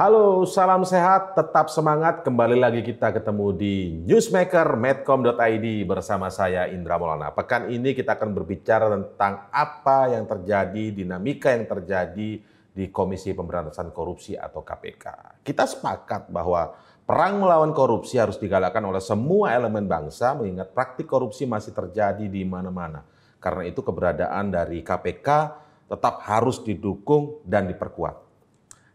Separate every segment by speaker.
Speaker 1: Halo, salam sehat, tetap semangat. Kembali lagi kita ketemu di Newsmaker Medcom.id bersama saya Indra Maulana. Pekan ini kita akan berbicara tentang apa yang terjadi, dinamika yang terjadi di Komisi Pemberantasan Korupsi atau KPK. Kita sepakat bahwa perang melawan korupsi harus digalakkan oleh semua elemen bangsa mengingat praktik korupsi masih terjadi di mana-mana. Karena itu keberadaan dari KPK tetap harus didukung dan diperkuat.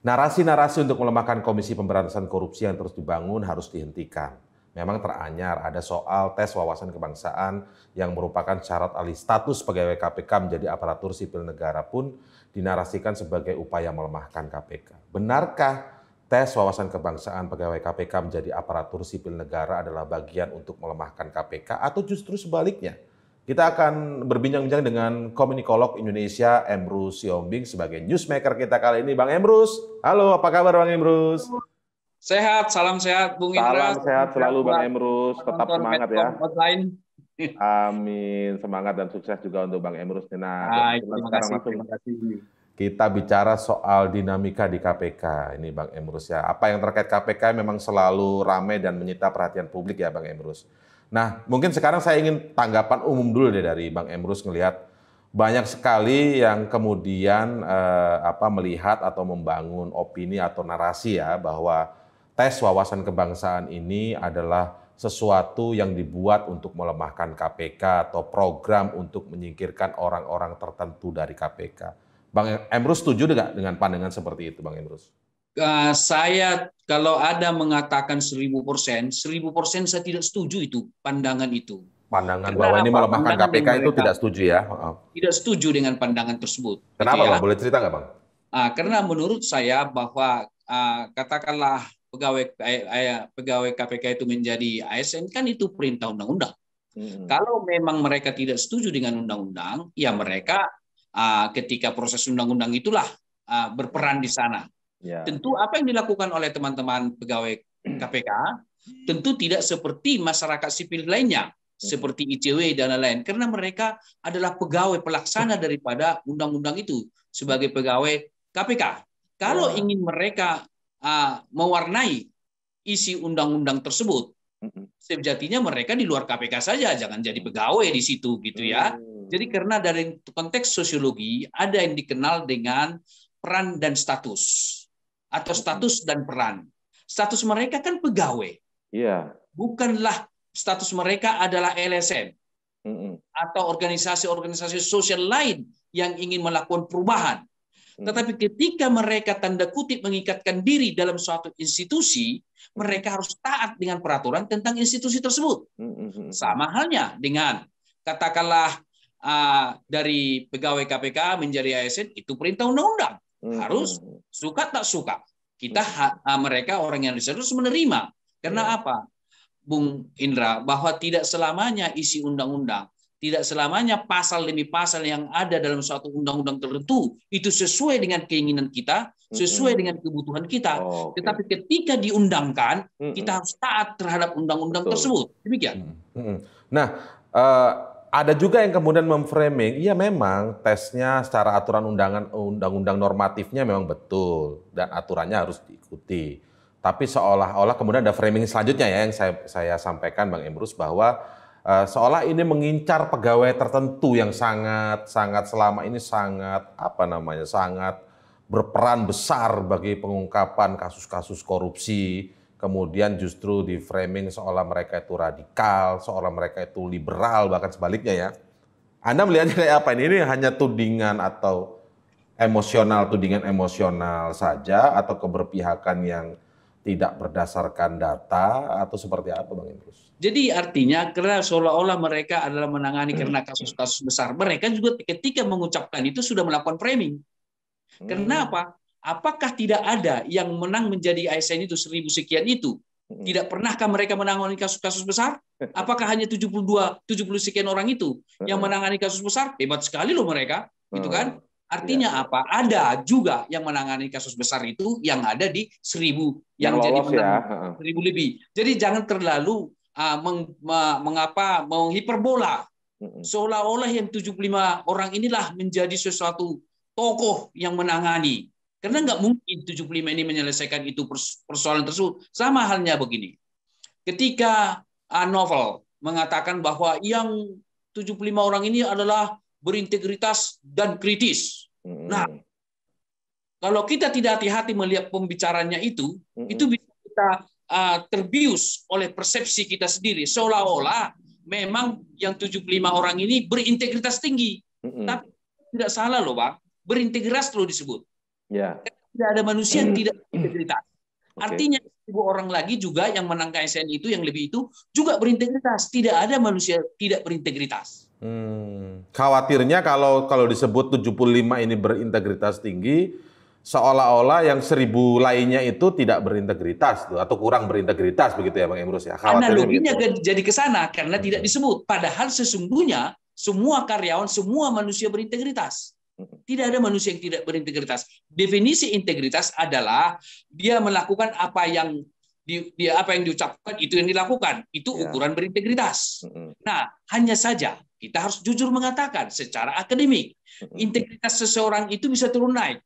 Speaker 1: Narasi-narasi untuk melemahkan Komisi Pemberantasan Korupsi yang terus dibangun harus dihentikan. Memang teranyar ada soal tes wawasan kebangsaan yang merupakan syarat alih status pegawai KPK menjadi aparatur sipil negara pun dinarasikan sebagai upaya melemahkan KPK. Benarkah tes wawasan kebangsaan pegawai KPK menjadi aparatur sipil negara adalah bagian untuk melemahkan KPK atau justru sebaliknya? Kita akan berbincang-bincang dengan komunikolog Indonesia Emrus Yombing sebagai newsmaker kita kali ini. Bang Emrus, halo apa kabar Bang Emrus?
Speaker 2: Sehat, salam sehat
Speaker 1: Bung Indra. Salam sehat selalu Bang Emrus, tetap semangat ya. Online. Amin, semangat dan sukses juga untuk Bang Emrus. Nah, terima kasih. Terima kasih kita bicara soal dinamika di KPK ini Bang Emrus ya. Apa yang terkait KPK memang selalu ramai dan menyita perhatian publik ya Bang Emrus. Nah, mungkin sekarang saya ingin tanggapan umum dulu deh dari Bang Emrus melihat banyak sekali yang kemudian eh, apa melihat atau membangun opini atau narasi ya bahwa tes wawasan kebangsaan ini adalah sesuatu yang dibuat untuk melemahkan KPK atau program untuk menyingkirkan orang-orang tertentu dari KPK. Bang Emrus setuju tidak dengan pandangan seperti itu, Bang Emrus?
Speaker 2: uh, saya kalau ada mengatakan seribu persen, seribu persen saya tidak setuju itu pandangan itu.
Speaker 1: Pandangan Karena bahwa ini melemahkan KPK itu tidak setuju ya? Oh, oh.
Speaker 2: Tidak setuju dengan pandangan tersebut. Kenapa gitu ya. Boleh cerita nggak bang? Uh, karena menurut saya bahwa uh, katakanlah pegawai eh, eh pegawai KPK itu menjadi ASN kan itu perintah undang-undang. Hmm. Kalau memang mereka tidak setuju dengan undang-undang, ya mereka uh, ketika proses undang-undang itulah uh, berperan di sana. Ya. Tentu apa yang dilakukan oleh teman-teman pegawai KPK hmm. tentu tidak seperti masyarakat sipil lainnya hmm. seperti ICW dan lain-lain karena mereka adalah pegawai pelaksana daripada undang-undang itu sebagai pegawai KPK. Kalau ya. ingin mereka uh, mewarnai isi undang-undang tersebut, hmm. sejatinya mereka di luar KPK saja, jangan jadi pegawai di situ gitu ya. Jadi karena dari konteks sosiologi ada yang dikenal dengan peran dan status atau status dan peran. Status mereka kan pegawai. Iya. Bukanlah status mereka adalah LSM atau organisasi-organisasi sosial lain yang ingin melakukan perubahan. Mm. Tetapi ketika mereka tanda kutip mengikatkan diri dalam suatu institusi, mereka harus taat dengan peraturan tentang institusi tersebut. Sama halnya dengan katakanlah ah, dari pegawai KPK menjadi ASN itu perintah undang-undang. Harus hmm. suka tak suka. Kita mereka orang yang harus menerima. Karena ya. apa? Bung Indra, bahwa tidak selamanya isi undang-undang, tidak selamanya pasal demi pasal yang ada dalam suatu undang-undang tertentu itu sesuai dengan keinginan kita, sesuai hmm. dengan kebutuhan kita. Oh, okay. Tetapi ketika diundangkan, hmm. kita harus taat terhadap undang-undang tersebut. Demikian.
Speaker 1: Nah, eh, ada juga yang kemudian memframing, iya memang tesnya secara aturan undangan undang-undang normatifnya memang betul dan aturannya harus diikuti. Tapi seolah-olah kemudian ada framing selanjutnya ya yang saya saya sampaikan Bang Emrus bahwa uh, seolah ini mengincar pegawai tertentu yang sangat sangat selama ini sangat apa namanya sangat berperan besar bagi pengungkapan kasus-kasus korupsi kemudian justru di framing seolah mereka itu radikal, seolah mereka itu liberal, bahkan sebaliknya ya. Anda melihatnya kayak apa ini? Ini hanya tudingan atau emosional, tudingan emosional saja atau keberpihakan yang tidak berdasarkan data atau seperti apa Bang Imrus?
Speaker 2: Jadi artinya karena seolah-olah mereka adalah menangani karena kasus-kasus besar, mereka juga ketika mengucapkan itu sudah melakukan framing. Hmm. Kenapa? Apakah tidak ada yang menang menjadi ASN itu seribu sekian itu? Hmm. Tidak pernahkah mereka menangani kasus-kasus besar? Apakah hanya 72, 70 sekian orang itu yang hmm. menangani kasus besar? Hebat sekali loh mereka, gitu kan? Hmm. Artinya ya. apa? Ada juga yang menangani kasus besar itu yang ada di seribu yang, yang jadi menang ya. seribu lebih. Jadi jangan terlalu uh, meng, mengapa menghiperbola seolah-olah yang 75 orang inilah menjadi sesuatu tokoh yang menangani. Karena nggak mungkin 75 ini menyelesaikan itu persoalan tersebut. Sama halnya begini. Ketika ah, novel mengatakan bahwa yang 75 orang ini adalah berintegritas dan kritis. Nah, kalau kita tidak hati-hati melihat pembicaranya itu, itu bisa kita ah, terbius oleh persepsi kita sendiri seolah-olah memang yang 75 orang ini berintegritas tinggi. Tapi tidak salah loh, Pak, Berintegritas loh disebut.
Speaker 1: Ya. Tidak
Speaker 2: ada manusia yang tidak berintegritas. Hmm. Okay. Artinya seribu orang lagi juga yang menang KSN itu yang lebih itu juga berintegritas. Tidak ada manusia tidak berintegritas.
Speaker 1: Hmm. Khawatirnya kalau kalau disebut 75 ini berintegritas tinggi, seolah-olah yang seribu lainnya itu tidak berintegritas atau kurang berintegritas begitu ya Bang Emrus ya. Analoginya
Speaker 2: begitu. jadi ke sana karena hmm. tidak disebut. Padahal sesungguhnya semua karyawan, semua manusia berintegritas. Tidak ada manusia yang tidak berintegritas. Definisi integritas adalah dia melakukan apa yang di, dia apa yang diucapkan itu yang dilakukan. Itu ya. ukuran berintegritas. Nah, hanya saja kita harus jujur mengatakan secara akademik integritas seseorang itu bisa turun naik.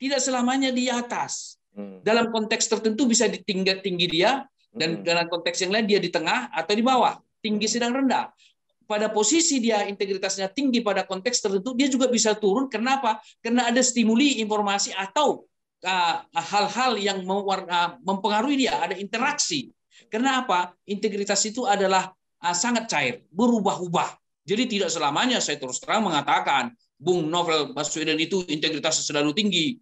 Speaker 2: Tidak selamanya di atas. Mm. Dalam konteks tertentu bisa ditingkat tinggi dia dan dalam konteks yang lain dia di tengah atau di bawah, tinggi sedang rendah pada posisi dia integritasnya tinggi pada konteks tertentu, dia juga bisa turun. Kenapa? Karena ada stimuli informasi atau ah, ah, hal-hal yang ah, mempengaruhi dia, ada interaksi. Karena apa? Integritas itu adalah sangat cair, berubah-ubah. Jadi tidak selamanya saya terus terang mengatakan Bung Novel Baswedan itu integritasnya selalu tinggi.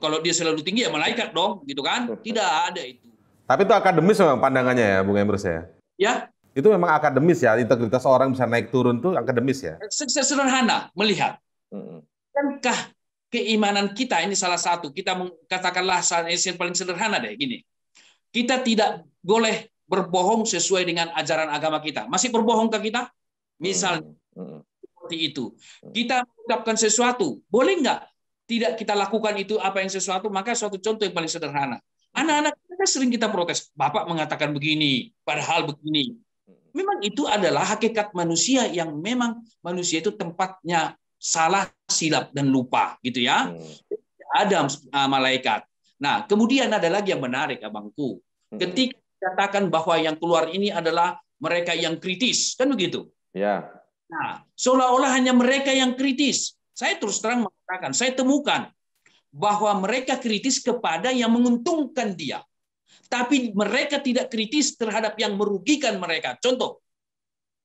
Speaker 2: Kalau dia selalu tinggi ya malaikat dong, gitu kan? Tidak ada itu.
Speaker 1: Tapi itu akademis memang pandangannya ya, Bung Emrus ya? Ya, itu memang akademis ya, integritas orang bisa naik turun tuh akademis ya.
Speaker 2: Sederhana melihat. kankah keimanan kita ini salah satu kita mengatakanlah katakanlah yang paling sederhana deh gini. Kita tidak boleh berbohong sesuai dengan ajaran agama kita. Masih berbohong ke kita? Misalnya seperti itu. Kita mengucapkan sesuatu, boleh nggak? Tidak kita lakukan itu apa yang sesuatu, maka suatu contoh yang paling sederhana. Anak-anak kita sering kita protes. Bapak mengatakan begini, padahal begini. Memang itu adalah hakikat manusia yang memang manusia itu tempatnya salah, silap dan lupa gitu ya. Hmm. Ada uh, malaikat. Nah, kemudian ada lagi yang menarik abangku. Hmm. Ketika dikatakan bahwa yang keluar ini adalah mereka yang kritis, kan begitu? Ya. Nah, seolah-olah hanya mereka yang kritis. Saya terus terang mengatakan, saya temukan bahwa mereka kritis kepada yang menguntungkan dia tapi mereka tidak kritis terhadap yang merugikan mereka. Contoh,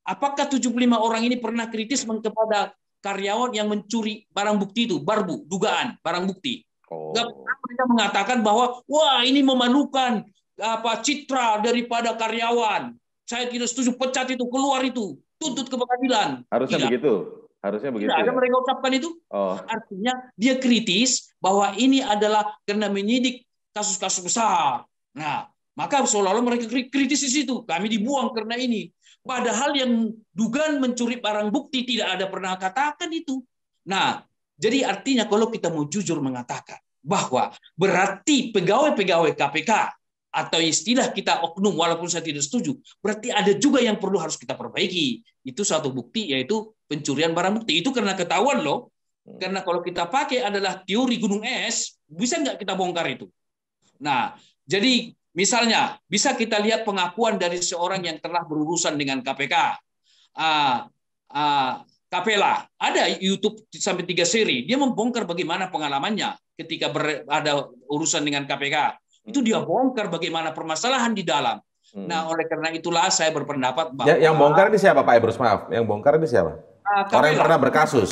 Speaker 2: apakah 75 orang ini pernah kritis kepada karyawan yang mencuri barang bukti itu, barbu, dugaan, barang bukti? Oh. pernah mereka mengatakan bahwa wah ini memalukan apa citra daripada karyawan. Saya tidak setuju pecat itu, keluar itu, tuntut ke pengadilan. Harusnya tidak. begitu.
Speaker 1: Harusnya begitu. Tidak ada ya? mereka
Speaker 2: ucapkan itu. Oh. Artinya dia kritis bahwa ini adalah karena menyidik kasus-kasus besar. Nah, maka seolah-olah mereka kritis di situ. Kami dibuang karena ini. Padahal yang dugaan mencuri barang bukti tidak ada pernah katakan itu. Nah, jadi artinya kalau kita mau jujur mengatakan bahwa berarti pegawai-pegawai KPK atau istilah kita oknum walaupun saya tidak setuju, berarti ada juga yang perlu harus kita perbaiki. Itu satu bukti yaitu pencurian barang bukti. Itu karena ketahuan loh. Hmm. Karena kalau kita pakai adalah teori gunung es, bisa nggak kita bongkar itu? Nah, jadi misalnya bisa kita lihat pengakuan dari seorang yang telah berurusan dengan KPK. Uh, ah, uh, ah, Kapela ada YouTube sampai tiga seri. Dia membongkar bagaimana pengalamannya ketika ber, ada urusan dengan KPK. Itu dia hmm. bongkar bagaimana permasalahan di dalam. Hmm. Nah, oleh karena itulah saya berpendapat bahwa yang, yang bongkar ini
Speaker 1: siapa Pak Ebrus? Maaf, yang bongkar ini siapa? Uh, ah, Kapela. Orang yang pernah berkasus.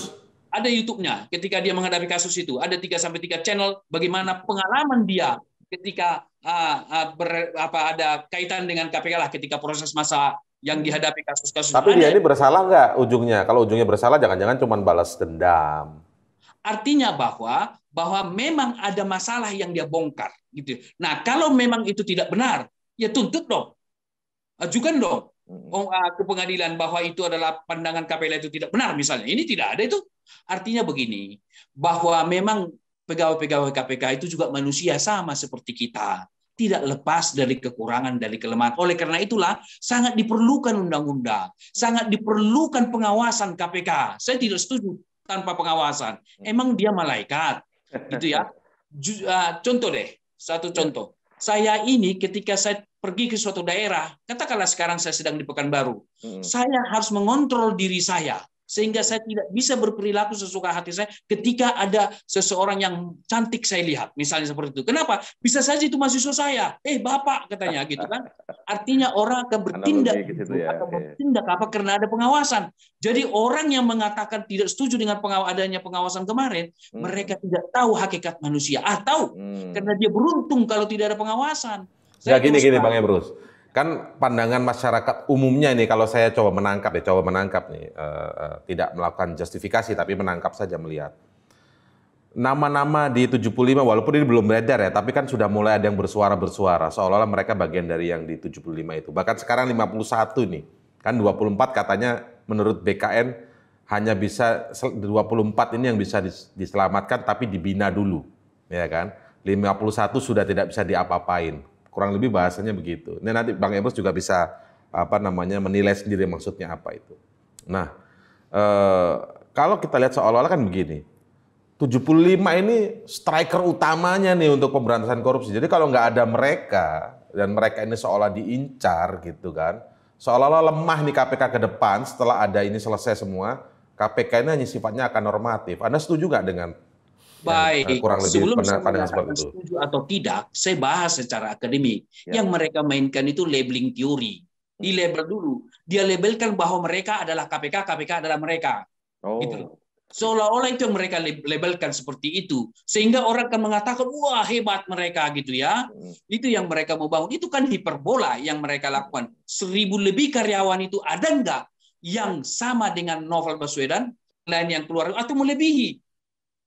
Speaker 2: Ada YouTube-nya ketika dia menghadapi kasus itu. Ada tiga sampai tiga channel bagaimana pengalaman dia ketika uh, uh, ber, apa ada kaitan dengan KPK lah ketika proses masa yang hmm. dihadapi kasus-kasus. Tapi dia ini
Speaker 1: bersalah nggak ujungnya? Kalau ujungnya bersalah, jangan-jangan cuma balas dendam.
Speaker 2: Artinya bahwa bahwa memang ada masalah yang dia bongkar, gitu. Nah, kalau memang itu tidak benar, ya tuntut dong, ajukan dong hmm. oh, ah, ke pengadilan bahwa itu adalah pandangan KPK itu tidak benar misalnya. Ini tidak ada itu. Artinya begini, bahwa memang pegawai-pegawai KPK itu juga manusia sama seperti kita, tidak lepas dari kekurangan dari kelemahan. Oleh karena itulah sangat diperlukan undang-undang, sangat diperlukan pengawasan KPK. Saya tidak setuju tanpa pengawasan. Emang dia malaikat, gitu ya. Ah, contoh deh, satu ya. contoh. Saya ini ketika saya pergi ke suatu daerah, katakanlah sekarang saya sedang di Pekanbaru, hmm. saya harus mengontrol diri saya sehingga saya tidak bisa berperilaku sesuka hati saya ketika ada seseorang yang cantik saya lihat, misalnya seperti itu. Kenapa? Bisa saja itu mahasiswa saya. Eh, Bapak katanya gitu kan. Artinya orang akan bertindak
Speaker 1: gitu ya. akan bertindak
Speaker 2: apa karena ada pengawasan. Jadi orang yang mengatakan tidak setuju dengan pengaw adanya pengawasan kemarin, hmm. mereka tidak tahu hakikat manusia atau ah, hmm. karena dia beruntung kalau tidak ada pengawasan.
Speaker 1: Saya ya gini gini Bang Ebrus kan pandangan masyarakat umumnya ini kalau saya coba menangkap ya coba menangkap nih uh, uh, tidak melakukan justifikasi tapi menangkap saja melihat nama-nama di 75 walaupun ini belum beredar ya tapi kan sudah mulai ada yang bersuara-bersuara seolah-olah mereka bagian dari yang di 75 itu bahkan sekarang 51 nih kan 24 katanya menurut BKN hanya bisa 24 ini yang bisa diselamatkan tapi dibina dulu ya kan 51 sudah tidak bisa diapa-apain Kurang lebih bahasanya begitu. Ini nanti Bang Emrus juga bisa apa namanya menilai sendiri maksudnya apa itu. Nah, eh, kalau kita lihat seolah-olah kan begini. 75 ini striker utamanya nih untuk pemberantasan korupsi. Jadi kalau nggak ada mereka dan mereka ini seolah diincar gitu kan, seolah-olah lemah nih KPK ke depan setelah ada ini selesai semua, KPK ini hanya sifatnya akan normatif. Anda setuju nggak dengan
Speaker 2: Ya, Baik, eh, kurang lebih sebelum saya mengatakan itu. setuju atau
Speaker 1: tidak, saya bahas
Speaker 2: secara akademik. Ya. Yang mereka mainkan itu labeling teori. Di hmm. label dulu, dia labelkan bahwa mereka adalah KPK, KPK adalah mereka. Oh. Gitu. Seolah-olah itu yang mereka labelkan seperti itu, sehingga orang akan mengatakan wah hebat mereka gitu ya. Hmm. Itu yang mereka mau bangun. Itu kan hiperbola yang mereka hmm. lakukan. Seribu lebih karyawan itu ada nggak yang sama dengan Novel Baswedan lain yang keluar atau melebihi?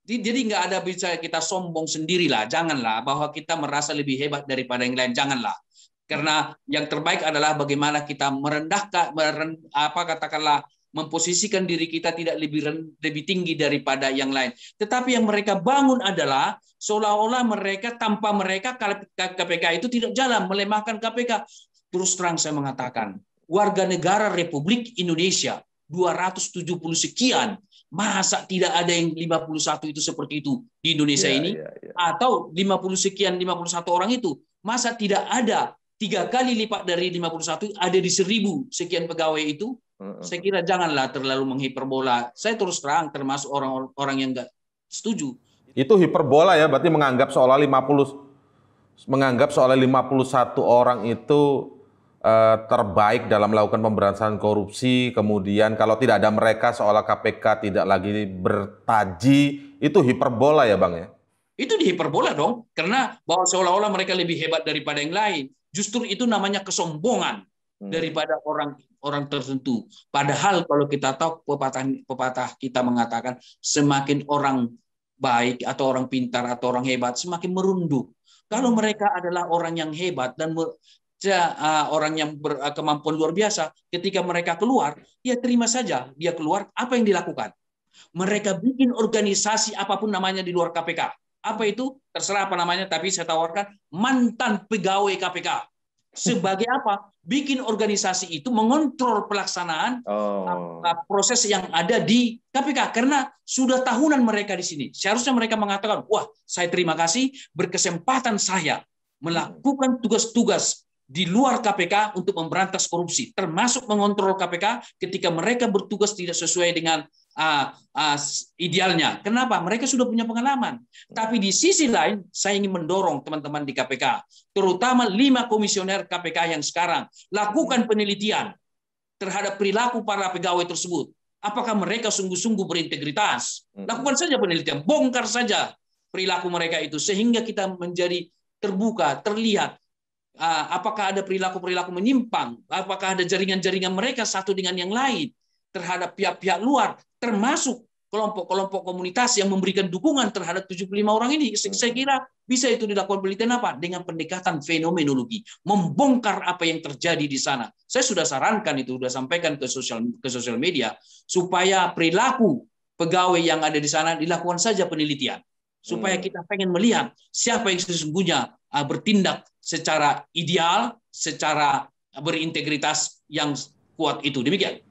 Speaker 2: Jadi nggak ada bisa kita sombong sendirilah, janganlah bahwa kita merasa lebih hebat daripada yang lain, janganlah. Karena yang terbaik adalah bagaimana kita merendahkan, merend, apa katakanlah memposisikan diri kita tidak lebih lebih tinggi daripada yang lain. Tetapi yang mereka bangun adalah seolah-olah mereka tanpa mereka KPK itu tidak jalan, melemahkan KPK. Terus terang saya mengatakan, warga negara Republik Indonesia 270 sekian Masa tidak ada yang 51 itu seperti itu di Indonesia yeah, ini? yeah, yeah. Atau 50 sekian 51 orang itu, masa tidak ada tiga kali lipat dari 51 ada di 1000 sekian pegawai itu? Saya kira janganlah terlalu menghiperbola. Saya terus terang termasuk orang-orang yang enggak
Speaker 1: setuju. Itu hiperbola ya, berarti menganggap seolah 50 menganggap seolah 51 orang itu Eh, terbaik dalam melakukan pemberantasan korupsi, kemudian kalau tidak ada mereka seolah KPK tidak lagi bertaji, itu hiperbola ya Bang ya?
Speaker 2: Itu di hiperbola dong, karena bahwa seolah-olah mereka lebih hebat daripada yang lain. Justru itu namanya kesombongan hmm. daripada orang orang tertentu. Padahal kalau kita tahu pepatah pepatah kita mengatakan semakin orang baik atau orang pintar atau orang hebat semakin merunduk. Kalau mereka adalah orang yang hebat dan Ah, orang yang berkemampuan ah, luar biasa, ketika mereka keluar, ya terima saja dia keluar. Apa yang dilakukan? Mereka bikin organisasi apapun namanya di luar KPK. Apa itu? Terserah apa namanya, tapi saya tawarkan mantan pegawai KPK. Sebagai apa? Bikin organisasi itu mengontrol pelaksanaan
Speaker 1: oh.
Speaker 2: Ah, proses yang ada di KPK. Karena sudah tahunan mereka di sini. Seharusnya mereka mengatakan, wah saya terima kasih berkesempatan saya melakukan tugas-tugas di luar KPK untuk memberantas korupsi, termasuk mengontrol KPK ketika mereka bertugas tidak sesuai dengan uh, uh, idealnya. Kenapa? Mereka sudah punya pengalaman. Tapi di sisi lain, saya ingin mendorong teman-teman di KPK, terutama lima komisioner KPK yang sekarang, lakukan penelitian terhadap perilaku para pegawai tersebut. Apakah mereka sungguh-sungguh berintegritas? Hmm. Lakukan saja penelitian, bongkar saja perilaku mereka itu sehingga kita menjadi terbuka, terlihat Ah, apakah ada perilaku-perilaku menyimpang, apakah ada jaringan-jaringan mereka satu dengan yang lain terhadap pihak-pihak luar, termasuk kelompok-kelompok komunitas yang memberikan dukungan terhadap 75 orang ini. Saya kira bisa itu dilakukan penelitian apa? Dengan pendekatan fenomenologi, membongkar apa yang terjadi di sana. Saya sudah sarankan itu, sudah sampaikan ke sosial ke sosial media supaya perilaku pegawai yang ada di sana dilakukan saja penelitian supaya hmm. kita pengen melihat siapa yang sesungguhnya Uh, bertindak secara ideal, secara berintegritas yang kuat itu. Demikian.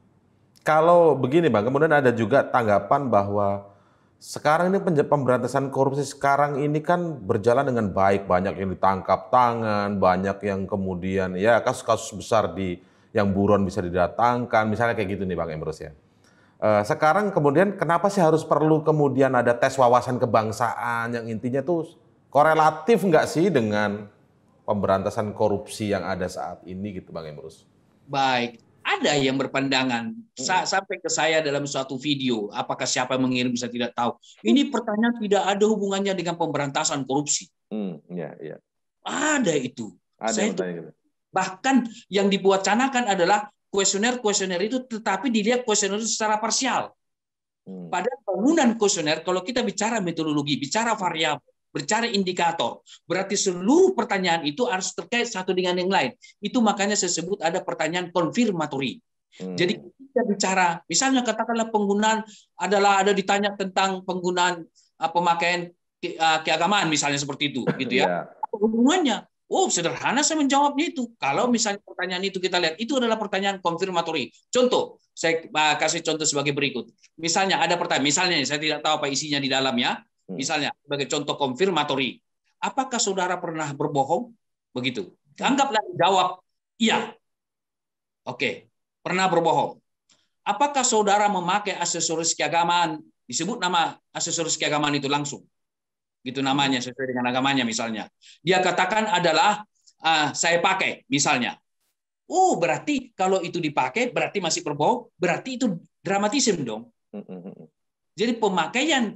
Speaker 1: Kalau begini Bang, kemudian ada juga tanggapan bahwa sekarang ini pemberantasan korupsi sekarang ini kan berjalan dengan baik, banyak yang ditangkap tangan, banyak yang kemudian ya kasus-kasus besar di yang buron bisa didatangkan, misalnya kayak gitu nih Bang Emrus ya. Eh, sekarang kemudian kenapa sih harus perlu kemudian ada tes wawasan kebangsaan yang intinya tuh korelatif nggak sih dengan pemberantasan korupsi yang ada saat ini gitu Bang Emrus?
Speaker 2: Baik, ada yang berpandangan hmm. sampai ke saya dalam suatu video, apakah siapa yang mengirim saya tidak tahu. Ini pertanyaan tidak ada hubungannya dengan pemberantasan korupsi. Hmm, ya, ya. Ada itu. Ada saya itu. Gitu. Bahkan yang dibuat canakan adalah kuesioner-kuesioner itu tetapi dilihat kuesioner itu secara parsial. Hmm. Pada bangunan kuesioner kalau kita bicara metodologi, bicara variabel, bercari indikator. Berarti seluruh pertanyaan itu harus terkait satu dengan yang lain. Itu makanya saya sebut ada pertanyaan konfirmatori. Hmm. Jadi kita bicara, misalnya katakanlah penggunaan adalah ada ditanya tentang penggunaan uh, pemakaian ke, uh, keagamaan misalnya seperti itu, gitu ya. yeah. Hubungannya, oh sederhana saya menjawabnya itu. Kalau misalnya pertanyaan itu kita lihat, itu adalah pertanyaan konfirmatori. Contoh, saya uh, kasih contoh sebagai berikut. Misalnya ada pertanyaan, misalnya saya tidak tahu apa isinya di dalamnya. Hmm. Misalnya sebagai contoh konfirmatori, apakah saudara pernah berbohong? Begitu. Hmm. Anggaplah jawab iya. Oke, pernah berbohong. Apakah saudara memakai aksesoris keagamaan? Disebut nama aksesoris keagamaan itu langsung. Gitu namanya hmm. sesuai dengan agamanya misalnya. Dia katakan adalah uh, saya pakai misalnya. Oh, berarti kalau itu dipakai berarti masih berbohong, berarti itu dramatisim dong. Jadi pemakaian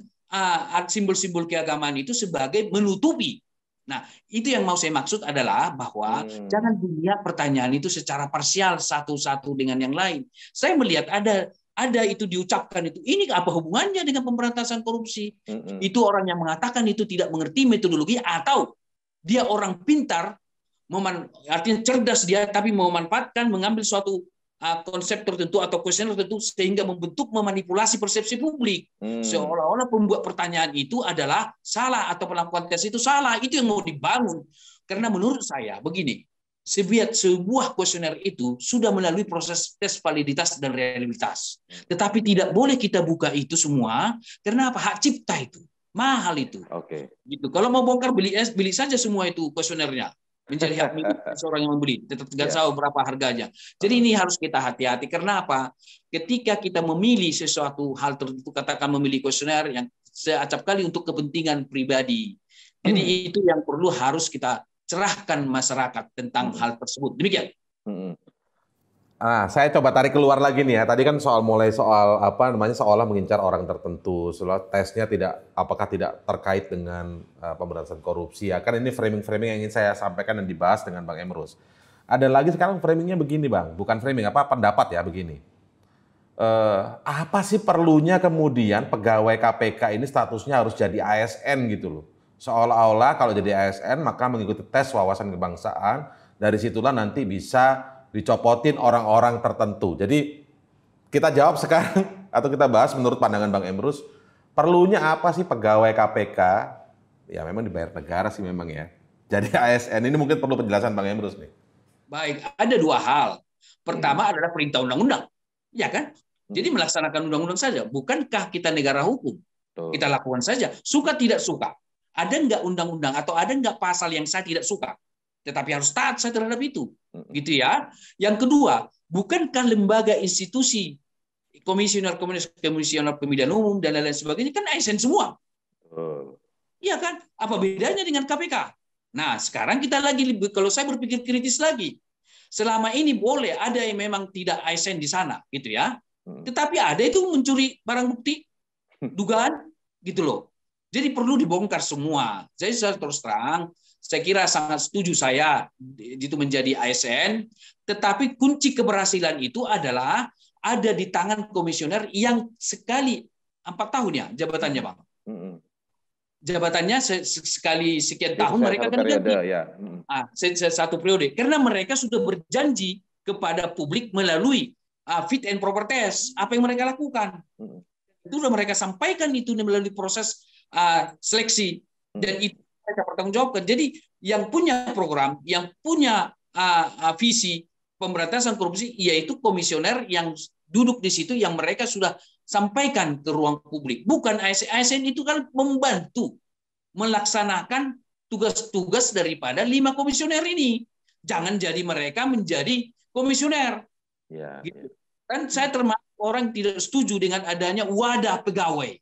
Speaker 2: simbol-simbol keagamaan itu sebagai menutupi. Nah, itu yang mau saya maksud adalah bahwa hmm. jangan dilihat pertanyaan itu secara parsial satu-satu dengan yang lain. Saya melihat ada ada itu diucapkan itu ini apa hubungannya dengan pemberantasan korupsi? Hmm. Itu orang yang mengatakan itu tidak mengerti metodologi atau dia orang pintar, artinya cerdas dia tapi memanfaatkan mengambil suatu Uh, konsep tertentu atau kuesioner tertentu sehingga membentuk memanipulasi persepsi publik hmm. seolah-olah pembuat pertanyaan itu adalah salah atau pelakuan tes itu salah itu yang mau dibangun karena menurut saya begini sebiat sebuah kuesioner itu sudah melalui proses tes validitas dan realitas tetapi tidak boleh kita buka itu semua karena apa hak cipta itu mahal itu oke okay. gitu kalau mau bongkar beli es beli saja semua itu kuesionernya menjadi hak milik seorang yang membeli. Tetap tidak iya. tahu berapa harganya. Jadi ini harus kita hati-hati. Karena apa? Ketika kita memilih sesuatu hal tertentu, katakan memilih kuesioner yang seacap kali untuk kepentingan pribadi. Jadi hmm. itu yang perlu harus kita cerahkan masyarakat tentang hmm. hal
Speaker 1: tersebut. Demikian. Hmm. Nah, saya coba tarik keluar lagi nih ya. Tadi kan soal mulai soal apa namanya seolah mengincar orang tertentu, seolah tesnya tidak apakah tidak terkait dengan uh, pemberantasan korupsi ya. Kan ini framing-framing yang ingin saya sampaikan dan dibahas dengan Bang Emrus. Ada lagi sekarang framingnya begini Bang, bukan framing apa pendapat ya begini. Uh, apa sih perlunya kemudian pegawai KPK ini statusnya harus jadi ASN gitu loh. Seolah-olah kalau jadi ASN maka mengikuti tes wawasan kebangsaan, dari situlah nanti bisa dicopotin orang-orang tertentu. Jadi kita jawab sekarang atau kita bahas menurut pandangan Bang Emrus, perlunya apa sih pegawai KPK? Ya memang dibayar negara sih memang ya. Jadi ASN ini mungkin perlu penjelasan Bang Emrus nih.
Speaker 2: Baik, ada dua hal. Pertama hmm. adalah perintah undang-undang, ya kan? Hmm. Jadi melaksanakan undang-undang saja. Bukankah kita negara hukum? Kita lakukan saja. Suka tidak suka. Ada nggak undang-undang atau ada nggak pasal yang saya tidak suka? Tetapi harus taat saya terhadap itu gitu ya. Yang kedua, bukankah lembaga institusi komisioner komisioner komisioner pemilihan umum dan lain-lain sebagainya kan ASN semua. Iya kan? Apa bedanya dengan KPK? Nah, sekarang kita lagi kalau saya berpikir kritis lagi. Selama ini boleh ada yang memang tidak ASN di sana, gitu ya. Hmm. Tetapi ada itu mencuri barang bukti, hmm. dugaan, gitu loh. Jadi perlu dibongkar semua. Jadi saya terus terang, saya kira sangat setuju saya itu menjadi ASN, tetapi kunci keberhasilan itu adalah ada di tangan komisioner yang sekali empat tahunnya jabatannya bang. Jabatannya sekali sekian iya, tahun mereka akan ganti. Ya. Ah, satu periode. Karena mereka sudah berjanji kepada publik melalui ah, fit and proper test apa yang mereka lakukan itu sudah mereka sampaikan itu melalui proses ah, seleksi dan itu mereka pertanggungjawabkan. Jadi yang punya program, yang punya uh, visi pemberantasan korupsi, yaitu komisioner yang duduk di situ yang mereka sudah sampaikan ke ruang publik. Bukan ASN. ASN itu kan membantu melaksanakan tugas-tugas daripada lima komisioner ini. Jangan jadi mereka menjadi komisioner.
Speaker 1: Ya, gitu. ya.
Speaker 2: Kan saya termasuk orang tidak setuju dengan adanya wadah pegawai.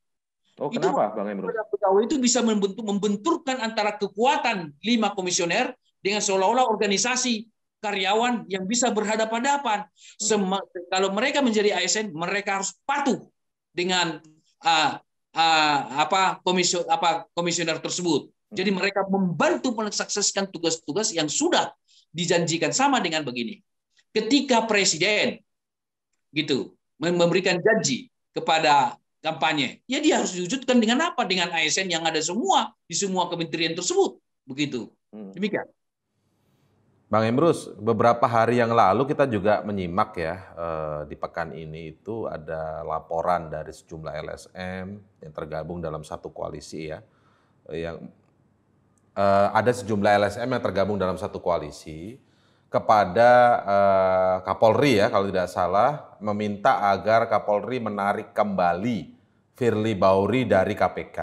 Speaker 2: Oh, itu kenapa, Bang Emro? Pegawai itu bisa membentuk membenturkan antara kekuatan lima komisioner dengan seolah-olah organisasi karyawan yang bisa berhadapan-hadapan. Hmm. Kalau mereka menjadi ASN, mereka harus patuh dengan uh, uh, apa komisio apa komisioner tersebut. Hmm. Jadi mereka membantu mensukseskan tugas-tugas yang sudah dijanjikan sama dengan begini. Ketika presiden gitu memberikan janji kepada kampanye. Ya dia harus diwujudkan dengan apa? Dengan ASN yang ada semua di semua kementerian tersebut. Begitu. Hmm. Demikian.
Speaker 1: Bang Emrus, beberapa hari yang lalu kita juga menyimak ya eh, di pekan ini itu ada laporan dari sejumlah LSM yang tergabung dalam satu koalisi ya, yang eh, ada sejumlah LSM yang tergabung dalam satu koalisi kepada eh, Kapolri ya kalau tidak salah meminta agar Kapolri menarik kembali Firly Bauri dari KPK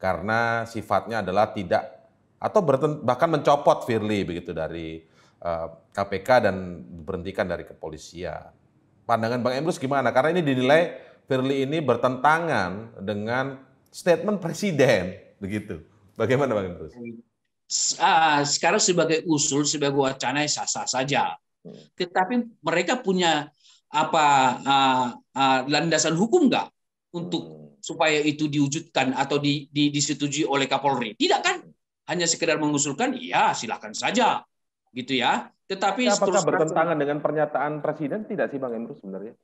Speaker 1: karena sifatnya adalah tidak atau bahkan mencopot Firly begitu dari uh, eh, KPK dan berhentikan dari kepolisian. Pandangan Bang Emrus gimana? Karena ini dinilai Firly ini bertentangan dengan statement presiden begitu. Bagaimana Bang Emrus? Ah, sekarang
Speaker 2: sebagai usul sebagai wacana ya sah-sah saja. Hmm. Tetapi mereka punya apa uh, uh, landasan hukum nggak? untuk hmm. supaya itu diwujudkan atau di, di, disetujui oleh Kapolri. Tidak kan? Hanya sekedar mengusulkan, iya silakan saja, gitu ya. Tetapi apakah bertentangan
Speaker 1: dengan pernyataan Presiden tidak sih Bang Emrus sebenarnya?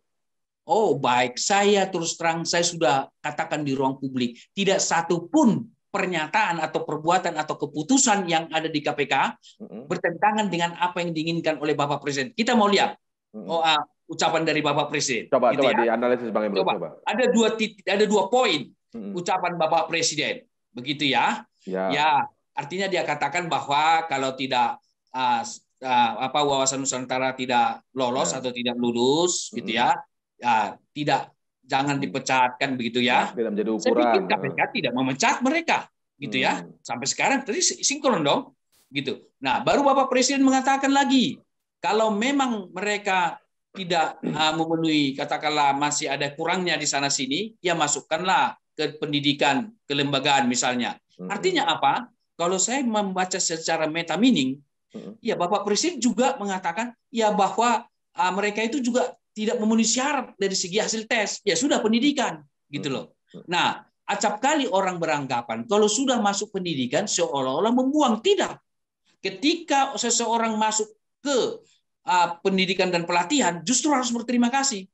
Speaker 1: Oh baik,
Speaker 2: saya terus terang saya sudah katakan di ruang publik tidak satu pun pernyataan atau perbuatan atau keputusan yang ada di KPK hmm. bertentangan dengan apa yang diinginkan oleh Bapak Presiden. Kita mau lihat. Hmm. Oh, ah, ucapan dari Bapak Presiden. Coba, gitu coba ya.
Speaker 1: dianalisis Bang Emrus. Coba. coba.
Speaker 2: Ada dua titik, ada dua poin ucapan Bapak Presiden, begitu ya. ya. Ya, artinya dia katakan bahwa kalau tidak uh, uh, apa wawasan Nusantara tidak lolos ya. atau tidak lulus, gitu ya, ya tidak jangan dipecatkan begitu ya. ya tidak menjadi ukuran. Saya pikir KPK tidak memecat mereka, gitu hmm. ya. Sampai sekarang tadi sinkron dong, gitu. Nah, baru Bapak Presiden mengatakan lagi kalau memang mereka tidak uh, memenuhi katakanlah masih ada kurangnya di sana sini ya masukkanlah ke pendidikan kelembagaan misalnya artinya apa kalau saya membaca secara meta meaning ya Bapak Presiden juga mengatakan ya bahwa uh, mereka itu juga tidak memenuhi syarat dari segi hasil tes ya sudah pendidikan gitu loh nah acap kali orang beranggapan kalau sudah masuk pendidikan seolah-olah membuang tidak ketika seseorang masuk ke Ah, pendidikan dan pelatihan justru harus berterima kasih.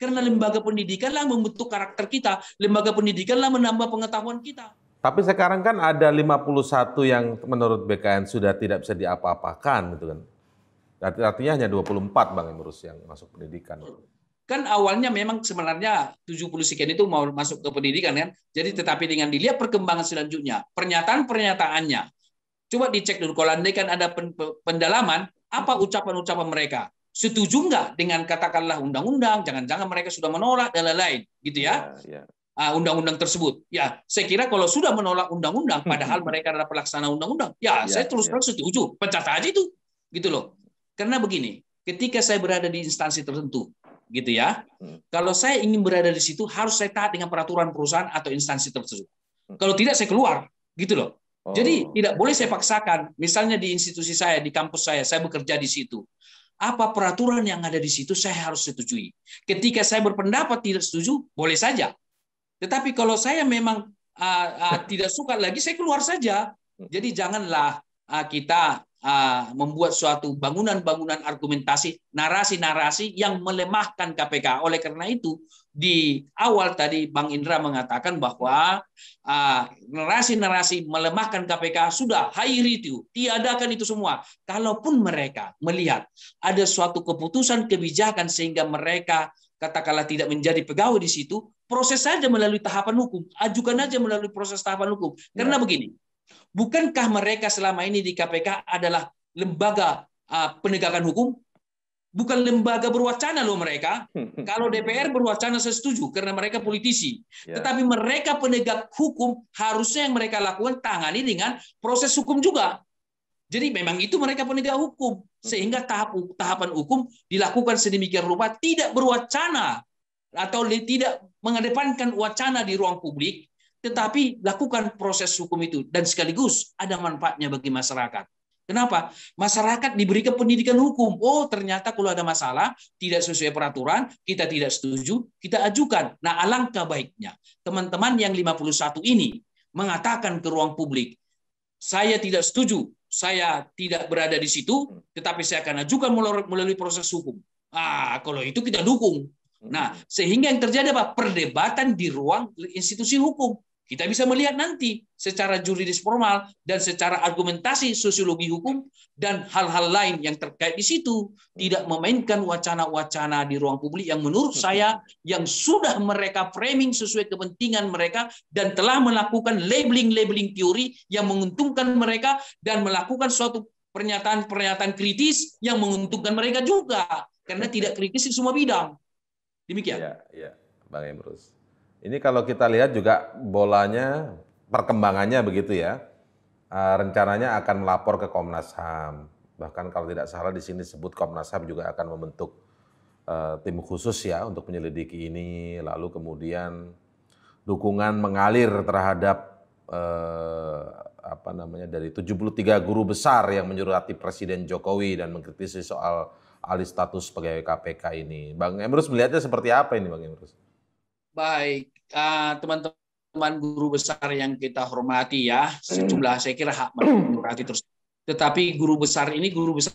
Speaker 2: Karena lembaga pendidikanlah membentuk karakter kita, lembaga pendidikanlah menambah pengetahuan kita.
Speaker 1: Tapi sekarang kan ada 51 yang menurut BKN sudah tidak bisa diapa-apakan gitu kan. Artinya hanya 24 Bang Emrus yang masuk pendidikan.
Speaker 2: Kan awalnya memang sebenarnya 70 sekian itu mau masuk ke pendidikan kan. Jadi tetapi dengan dilihat perkembangan selanjutnya, pernyataan-pernyataannya. Coba dicek dulu kalau andai kan ada pendalaman, apa ucapan-ucapan mereka? Setuju nggak dengan katakanlah undang-undang? Jangan-jangan mereka sudah menolak dan lain-lain, gitu ya? ya, yeah, ya. undang-undang tersebut. Ya, saya kira kalau sudah menolak undang-undang, padahal mereka adalah pelaksana undang-undang, ya, yeah, saya terus ya. terang yeah. setuju, pecat aja itu, gitu loh. Karena begini, ketika saya berada di instansi tertentu, gitu ya, hmm. kalau saya ingin berada di situ harus saya taat dengan peraturan perusahaan atau instansi tersebut. Hmm. Kalau tidak saya keluar, gitu loh. Jadi oh. tidak boleh saya paksakan. Misalnya di institusi saya, di kampus saya, saya bekerja di situ. Apa peraturan yang ada di situ saya harus setujui. Ketika saya berpendapat tidak setuju, boleh saja. Tetapi kalau saya memang uh, uh, tidak suka lagi, saya keluar saja. Jadi janganlah uh, kita uh, membuat suatu bangunan-bangunan argumentasi, narasi-narasi yang melemahkan KPK. Oleh karena itu, di awal tadi Bang Indra mengatakan bahwa ah, narasi-narasi uh, melemahkan KPK sudah high itu, tiadakan itu semua. Kalaupun mereka melihat ada suatu keputusan kebijakan sehingga mereka katakanlah tidak menjadi pegawai di situ, proses saja melalui tahapan hukum, ajukan aja melalui proses tahapan hukum. Karena ya. begini, bukankah mereka selama ini di KPK adalah lembaga uh, penegakan hukum? bukan lembaga berwacana loh mereka. Hmm. Kalau DPR berwacana saya setuju karena mereka politisi. Ya. Tetapi mereka penegak hukum harusnya yang mereka lakukan tangani dengan proses hukum juga. Jadi memang itu mereka penegak hukum sehingga tahap tahapan hukum dilakukan sedemikian rupa tidak berwacana atau tidak mengedepankan wacana di ruang publik tetapi lakukan proses hukum itu dan sekaligus ada manfaatnya bagi masyarakat. Kenapa? Masyarakat diberikan pendidikan hukum. Oh, ternyata kalau ada masalah, tidak sesuai peraturan, kita tidak setuju, kita ajukan. Nah, alangkah baiknya teman-teman yang 51 ini mengatakan ke ruang publik, saya tidak setuju, saya tidak berada di situ, tetapi saya akan ajukan melalui proses hukum. Ah, kalau itu kita dukung. Nah, sehingga yang terjadi apa? Perdebatan di ruang institusi hukum. Kita bisa melihat nanti secara juridis formal dan secara argumentasi sosiologi hukum dan hal-hal lain yang terkait di situ tidak memainkan wacana-wacana di ruang publik yang menurut saya yang sudah mereka framing sesuai kepentingan mereka dan telah melakukan labeling-labeling teori yang menguntungkan mereka dan melakukan suatu pernyataan-pernyataan kritis yang menguntungkan mereka juga karena tidak kritis di semua bidang. Demikian.
Speaker 1: Ya, ya. Bang Emrus. Ini kalau kita lihat juga bolanya perkembangannya begitu ya. Eh, rencananya akan melapor ke Komnas HAM. Bahkan kalau tidak salah di sini sebut Komnas HAM juga akan membentuk eh, tim khusus ya untuk menyelidiki ini. Lalu kemudian dukungan mengalir terhadap eh, apa namanya dari 73 guru besar yang menyurati Presiden Jokowi dan mengkritisi soal alih status pegawai KPK ini. Bang Emrus melihatnya seperti apa ini Bang Emrus?
Speaker 2: Baik, eh, teman-teman uh, guru besar yang kita hormati ya, sejumlah saya kira hak menghormati terus. Tetapi guru besar ini guru besar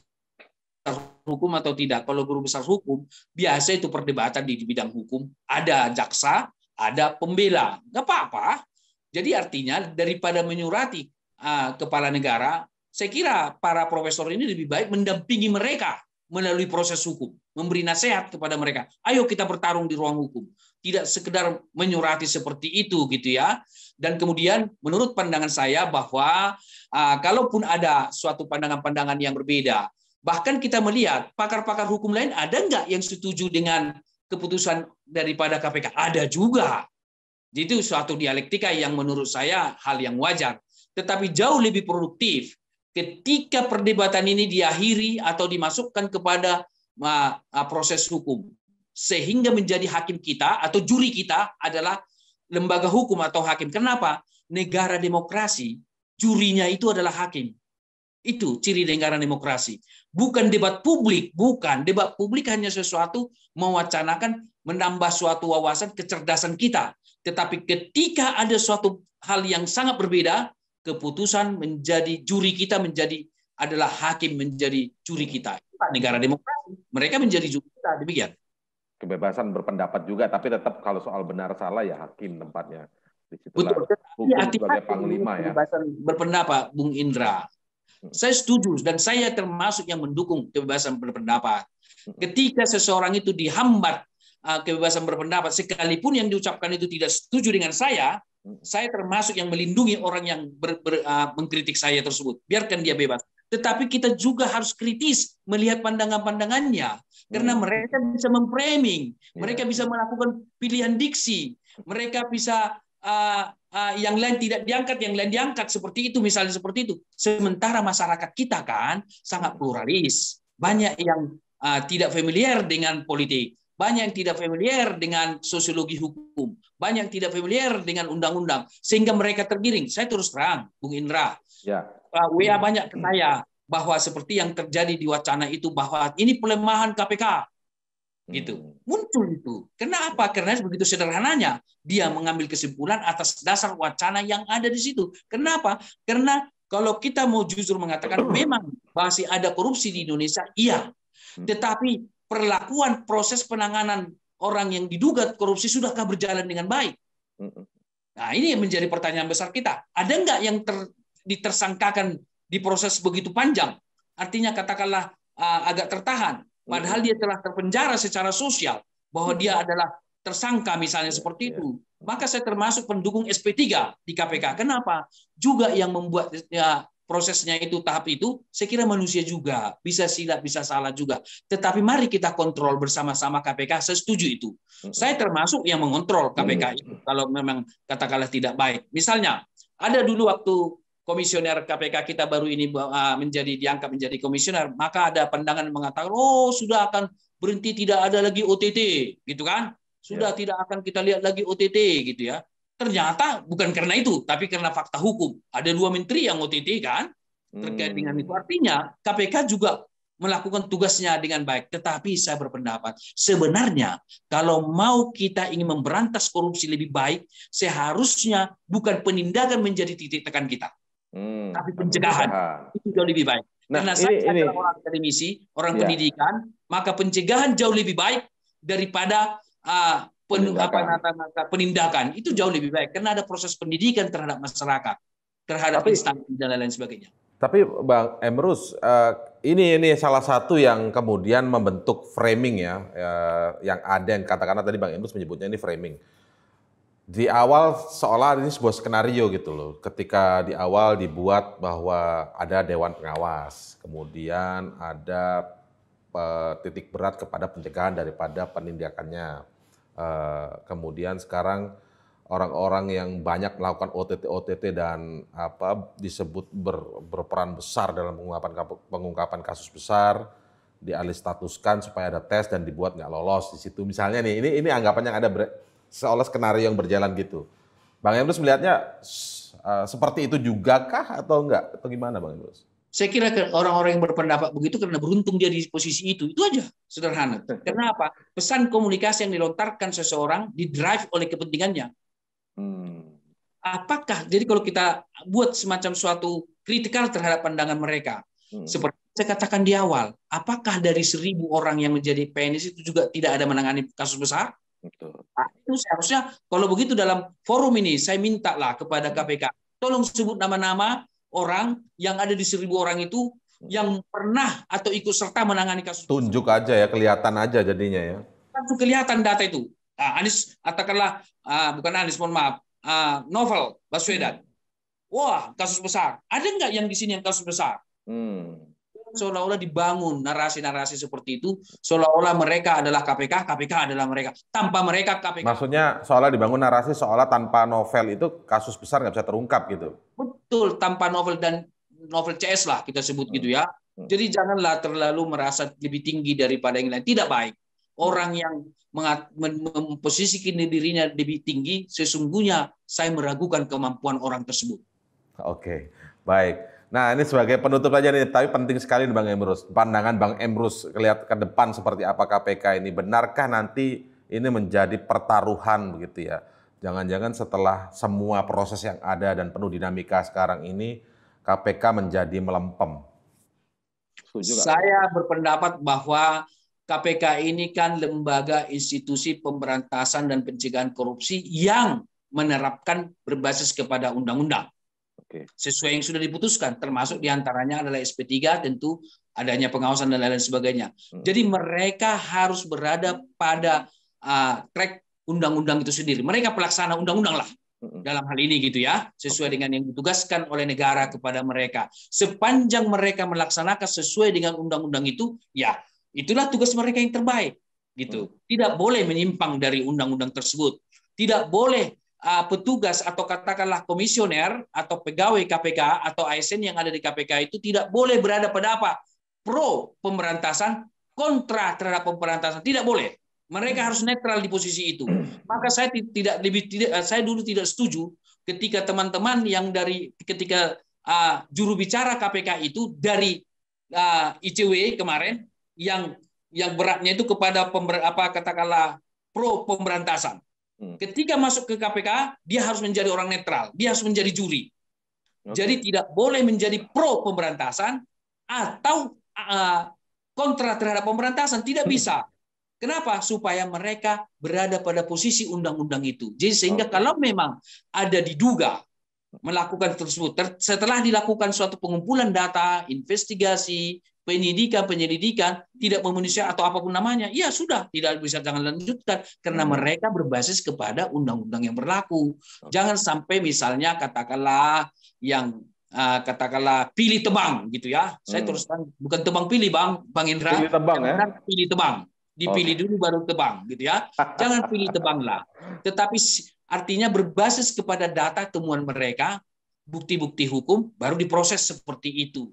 Speaker 2: hukum atau tidak. Kalau guru besar hukum, biasa itu perdebatan di bidang hukum. Ada jaksa, ada pembela. Nggak apa-apa. Jadi artinya daripada menyurati uh, kepala negara, saya kira para profesor ini lebih baik mendampingi mereka melalui proses hukum, memberi nasihat kepada mereka. Ayo kita bertarung di ruang hukum tidak sekedar menyurati seperti itu gitu ya. Dan kemudian menurut pandangan saya bahwa uh, kalaupun ada suatu pandangan-pandangan yang berbeda, bahkan kita melihat pakar-pakar hukum lain ada nggak yang setuju dengan keputusan daripada KPK? Ada juga. Jadi itu suatu dialektika yang menurut saya hal yang wajar. Tetapi jauh lebih produktif ketika perdebatan ini diakhiri atau dimasukkan kepada ah, ah, proses hukum sehingga menjadi hakim kita atau juri kita adalah lembaga hukum atau hakim. Kenapa? Negara demokrasi, jurinya itu adalah hakim. Itu ciri negara demokrasi. Bukan debat publik, bukan. Debat publik hanya sesuatu mewacanakan menambah suatu wawasan kecerdasan kita. Tetapi ketika ada suatu hal yang sangat berbeda, keputusan menjadi juri kita menjadi adalah hakim menjadi juri kita. Negara
Speaker 1: demokrasi, mereka menjadi juri kita. Demikian kebebasan berpendapat juga, tapi tetap kalau soal benar salah ya hakim tempatnya. Di situ hukum hati sebagai panglima ya.
Speaker 2: Berpendapat, Bung Indra. Hmm. Saya setuju dan saya termasuk yang mendukung kebebasan berpendapat. Hmm. Ketika seseorang itu dihambat uh, kebebasan berpendapat, sekalipun yang diucapkan itu tidak setuju dengan saya, hmm. saya termasuk yang melindungi orang yang ber, ber, uh, mengkritik saya tersebut. Biarkan dia bebas. Tetapi kita juga harus kritis melihat pandangan-pandangannya. Karena hmm. mereka bisa memframing, iya. mereka bisa melakukan pilihan diksi, mereka bisa uh, uh, yang lain tidak diangkat, yang lain diangkat seperti itu misalnya seperti itu. Sementara masyarakat kita kan sangat hmm. pluralis, banyak yang uh, tidak familiar dengan politik, banyak yang tidak familiar dengan sosiologi hukum, banyak yang tidak familiar dengan undang-undang, sehingga mereka tergiring. Saya terus terang, Bung Indra, ya. uh, WA hmm. banyak ke saya, bahwa seperti yang terjadi di wacana itu bahwa ini pelemahan KPK gitu hmm. muncul itu karena apa karena begitu sederhananya dia mengambil kesimpulan atas dasar wacana yang ada di situ kenapa karena kalau kita mau jujur mengatakan memang masih ada korupsi di Indonesia iya hmm. tetapi perlakuan proses penanganan orang yang diduga korupsi sudahkah berjalan dengan baik hmm. nah ini yang menjadi pertanyaan besar kita ada nggak yang ter, ditersangkakan diproses begitu panjang. Artinya katakanlah ah, agak tertahan. Padahal dia telah terpenjara secara sosial bahwa dia adalah tersangka misalnya iya, seperti iya. itu. Maka saya termasuk pendukung SP3 di KPK. Kenapa? Juga yang membuat ya, prosesnya itu tahap itu saya kira manusia juga bisa silap, bisa salah juga tetapi mari kita kontrol bersama-sama KPK saya setuju itu saya termasuk yang mengontrol KPK itu kalau memang katakanlah tidak baik misalnya ada dulu waktu komisioner KPK kita baru ini ah, menjadi diangkat menjadi komisioner, maka ada pandangan mengatakan, oh sudah akan berhenti tidak ada lagi OTT, gitu kan? Sudah ya. tidak akan kita lihat lagi OTT, gitu ya. Ternyata bukan karena itu, tapi karena fakta hukum. Ada dua menteri yang OTT kan, terkait hmm. dengan itu. Artinya KPK juga melakukan tugasnya dengan baik. Tetapi saya berpendapat, sebenarnya kalau mau kita ingin memberantas korupsi lebih baik, seharusnya bukan penindakan menjadi titik tekan kita hmm, tapi pencegahan itu jauh lebih baik. Nah, Karena ini, saya ini. adalah orang akademisi, orang ya. pendidikan, maka pencegahan jauh lebih baik daripada uh, ah, pen, penindakan. apa penindakan. Itu jauh lebih baik. Karena ada proses pendidikan terhadap masyarakat, terhadap tapi, instansi dan lain-lain sebagainya.
Speaker 1: Tapi Bang Emrus, eh, ini ini salah satu yang kemudian membentuk framing ya, eh, yang ada yang katakanlah tadi Bang Emrus menyebutnya ini framing di awal seolah ini sebuah skenario gitu loh. Ketika di awal dibuat bahwa ada dewan pengawas, kemudian ada uh, titik berat kepada pencegahan daripada penindakannya. Uh, kemudian sekarang orang-orang yang banyak melakukan OTT OTT dan apa disebut ber, berperan besar dalam pengungkapan pengungkapan kasus besar dialih statuskan supaya ada tes dan dibuat nggak lolos di situ misalnya nih ini ini anggapannya ada seolah skenario yang berjalan gitu. Bang Emrus melihatnya uh, seperti itu juga kah atau enggak atau gimana Bang Emrus? Saya kira orang-orang yang berpendapat begitu karena beruntung dia di
Speaker 2: posisi itu. Itu aja sederhana. Karena apa? Pesan komunikasi yang dilontarkan seseorang didrive oleh kepentingannya. Hmm. Apakah jadi kalau kita buat semacam suatu kritikal terhadap pandangan mereka, hmm. seperti saya katakan di awal, apakah dari seribu orang yang menjadi PNS itu juga tidak ada menangani kasus besar? Nah, itu seharusnya kalau begitu dalam forum ini saya minta lah kepada KPK hmm. tolong sebut nama-nama orang yang ada di seribu orang itu hmm. yang pernah atau ikut serta menangani
Speaker 1: kasus. Tunjuk aja ya, kelihatan aja jadinya ya.
Speaker 2: Kelihatan data itu. Nah, Anies, katakanlah, uh, bukan Anies, mohon maaf, uh, Novel Baswedan. Hmm. Wah, kasus besar. Ada nggak yang di sini yang kasus besar? Hmm. Hmm. seolah-olah dibangun narasi-narasi seperti itu, seolah-olah mereka adalah KPK, KPK adalah mereka. Tanpa mereka KPK.
Speaker 1: Maksudnya seolah dibangun narasi seolah tanpa novel itu kasus besar nggak bisa terungkap gitu.
Speaker 2: Betul, tanpa novel dan novel CS lah kita sebut gitu ya. Hmm. Jadi janganlah terlalu merasa lebih tinggi daripada yang lain. Tidak baik. Orang yang memposisikan dirinya lebih tinggi, sesungguhnya saya meragukan kemampuan orang tersebut.
Speaker 1: Oke, baik. Nah ini sebagai penutup aja nih, tapi penting sekali nih Bang Emrus. Pandangan Bang Emrus lihat ke depan seperti apa KPK ini. Benarkah nanti ini menjadi pertaruhan begitu ya? Jangan-jangan setelah semua proses yang ada dan penuh dinamika sekarang ini, KPK menjadi melempem.
Speaker 2: Saya berpendapat bahwa KPK ini kan lembaga institusi pemberantasan dan pencegahan korupsi yang menerapkan berbasis kepada undang-undang okay. sesuai yang sudah diputuskan termasuk diantaranya adalah SP3 tentu adanya pengawasan dan lain-lain sebagainya hmm. jadi mereka harus berada pada uh, track undang-undang itu sendiri mereka pelaksana undang-undang lah hmm. dalam hal ini gitu ya sesuai dengan yang ditugaskan oleh negara kepada mereka sepanjang mereka melaksanakan sesuai dengan undang-undang itu ya itulah tugas mereka yang terbaik gitu hmm. tidak boleh menyimpang dari undang-undang tersebut tidak boleh Uh, petugas atau katakanlah komisioner atau pegawai KPK atau ASN yang ada di KPK itu tidak boleh berada pada apa? Pro pemberantasan, kontra terhadap pemberantasan. Tidak boleh. Mereka harus netral di posisi itu. Maka saya tidak lebih tidak uh, saya dulu tidak setuju ketika teman-teman yang dari ketika uh, juru bicara KPK itu dari uh, ICW kemarin yang yang beratnya itu kepada pember, apa katakanlah pro pemberantasan. Hmm. Ketika masuk ke KPK, dia harus menjadi orang netral, dia harus menjadi juri. Jadi tidak boleh menjadi pro pemberantasan atau kontra terhadap pemberantasan, tidak bisa. Hmm. Kenapa? Supaya mereka berada pada posisi undang-undang itu. Jadi sehingga kalau memang ada diduga melakukan tersebut, setelah dilakukan suatu pengumpulan data, investigasi, penyidikan penyelidikan tidak memenuhi atau apapun namanya, ya sudah tidak bisa jangan lanjutkan karena hmm. mereka berbasis kepada undang-undang yang berlaku. Jangan sampai misalnya katakanlah yang uh, katakanlah pilih tebang gitu ya. Saya teruskan hmm. terus bukan tebang pilih Bang, Bang Indra. Pilih tebang ya. Pilih tebang. Dipilih okay. dulu baru tebang gitu ya. Jangan pilih tebang lah. Tetapi artinya berbasis kepada data temuan mereka, bukti-bukti hukum baru diproses seperti itu.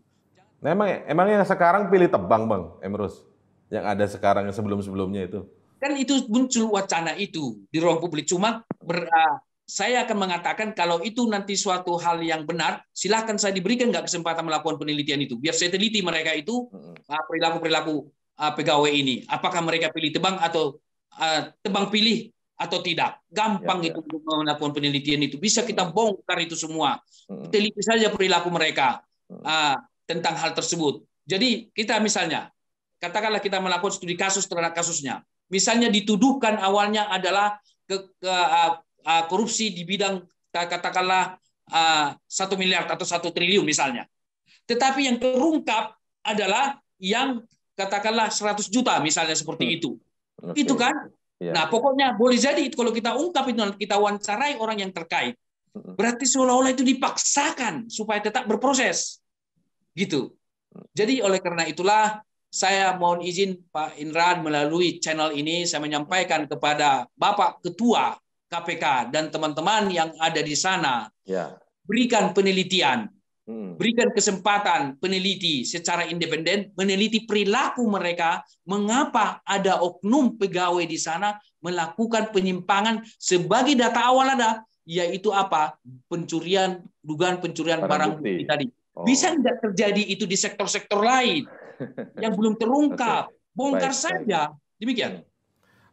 Speaker 1: Nah, emang emang sekarang pilih tebang, Bang Emrus. Yang ada sekarang yang sebelum-sebelumnya itu.
Speaker 2: Kan itu muncul wacana itu di ruang publik cuma ber, uh, saya akan mengatakan kalau itu nanti suatu hal yang benar, silahkan saya diberikan nggak kesempatan melakukan penelitian itu. Biar saya teliti mereka itu uh, perilaku-perilaku uh, pegawai ini. Apakah mereka pilih tebang atau uh, tebang pilih atau tidak. Gampang ya, ya. itu untuk melakukan penelitian itu. Bisa kita bongkar itu semua. Teliti saja perilaku mereka. Uh, tentang hal tersebut. Jadi kita misalnya, katakanlah kita melakukan studi kasus terhadap kasusnya. Misalnya dituduhkan awalnya adalah ke, ke, uh, uh, korupsi di bidang katakanlah satu uh, miliar atau satu triliun misalnya. Tetapi yang terungkap adalah yang katakanlah 100 juta misalnya seperti hmm. itu. Hmm. Itu kan? Ya. Nah, pokoknya boleh jadi kalau kita ungkap itu kita wawancarai orang yang terkait. Hmm. Berarti seolah-olah itu dipaksakan supaya tetap berproses. Gitu. Jadi oleh karena itulah saya mohon izin Pak Inran melalui channel ini saya menyampaikan kepada Bapak Ketua KPK dan teman-teman yang ada di sana. Ya. Berikan penelitian. Hmm. Berikan kesempatan peneliti secara independen meneliti perilaku mereka mengapa ada oknum pegawai di sana melakukan penyimpangan sebagai data awal ada yaitu apa? pencurian dugaan pencurian barang, barang
Speaker 1: bukti. bukti tadi. Oh. Bisa
Speaker 2: tidak terjadi itu di sektor-sektor lain yang belum terungkap? Bongkar baik, saja. Demikian. Hmm.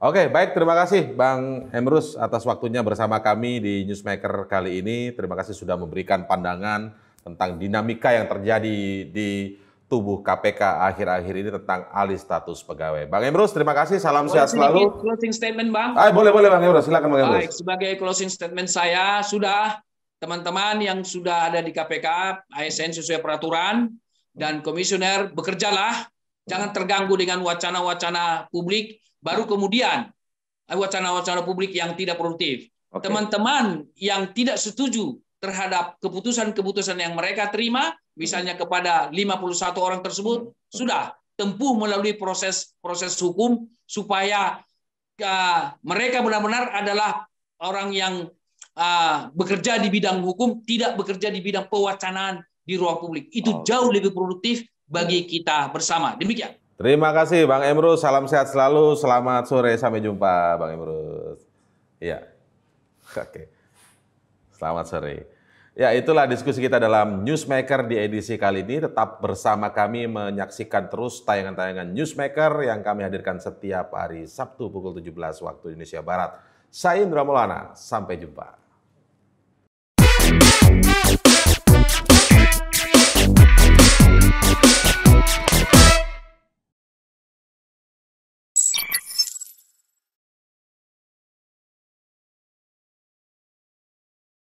Speaker 1: Oke, baik. Terima kasih Bang Emrus atas waktunya bersama kami di Newsmaker kali ini. Terima kasih sudah memberikan pandangan tentang dinamika yang terjadi di tubuh KPK akhir-akhir ini tentang alih status pegawai. Bang Emrus, terima kasih. Salam sehat selalu.
Speaker 2: Closing statement, Bang. Ah, boleh, boleh Bang Emrus. Silakan Bang Emrus. Baik, sebagai closing statement saya, sudah teman-teman yang sudah ada di KPK, ASN sesuai peraturan, dan komisioner bekerjalah, jangan terganggu dengan wacana-wacana publik, baru kemudian wacana-wacana publik yang tidak produktif. Teman-teman okay. yang tidak setuju terhadap keputusan-keputusan yang mereka terima, misalnya kepada 51 orang tersebut, sudah tempuh melalui proses-proses hukum supaya uh, mereka benar-benar adalah orang yang Ah, bekerja di bidang hukum, tidak bekerja di bidang pewacanaan di ruang publik. Itu okay. jauh lebih produktif bagi kita bersama. Demikian.
Speaker 1: Terima kasih Bang Emrus, salam sehat selalu, selamat sore, sampai jumpa Bang Emrus. Ya, Oke. Selamat sore. Ya, itulah diskusi kita dalam Newsmaker di edisi kali ini. Tetap bersama kami menyaksikan terus tayangan-tayangan Newsmaker yang kami hadirkan setiap hari Sabtu pukul 17 waktu Indonesia Barat. Saya Indra Maulana, sampai jumpa. Thank you.